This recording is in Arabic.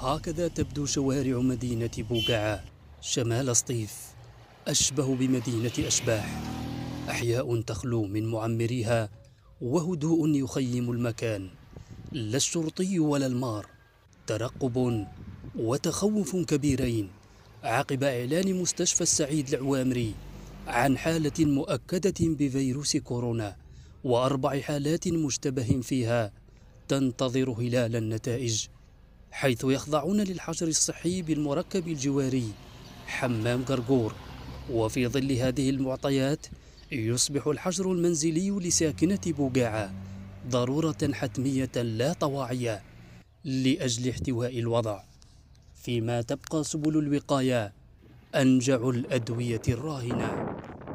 هكذا تبدو شوارع مدينة بوقعة شمال سطيف أشبه بمدينة أشباح أحياء تخلو من معمريها وهدوء يخيم المكان لا الشرطي ولا المار ترقب وتخوف كبيرين عقب إعلان مستشفى السعيد العوامري عن حالة مؤكدة بفيروس كورونا وأربع حالات مشتبه فيها تنتظر هلال النتائج حيث يخضعون للحجر الصحي بالمركب الجواري حمام قرقور وفي ظل هذه المعطيات يصبح الحجر المنزلي لساكنة بوقاعة ضرورة حتمية لا طواعية لأجل احتواء الوضع فيما تبقى سبل الوقاية أنجع الأدوية الراهنة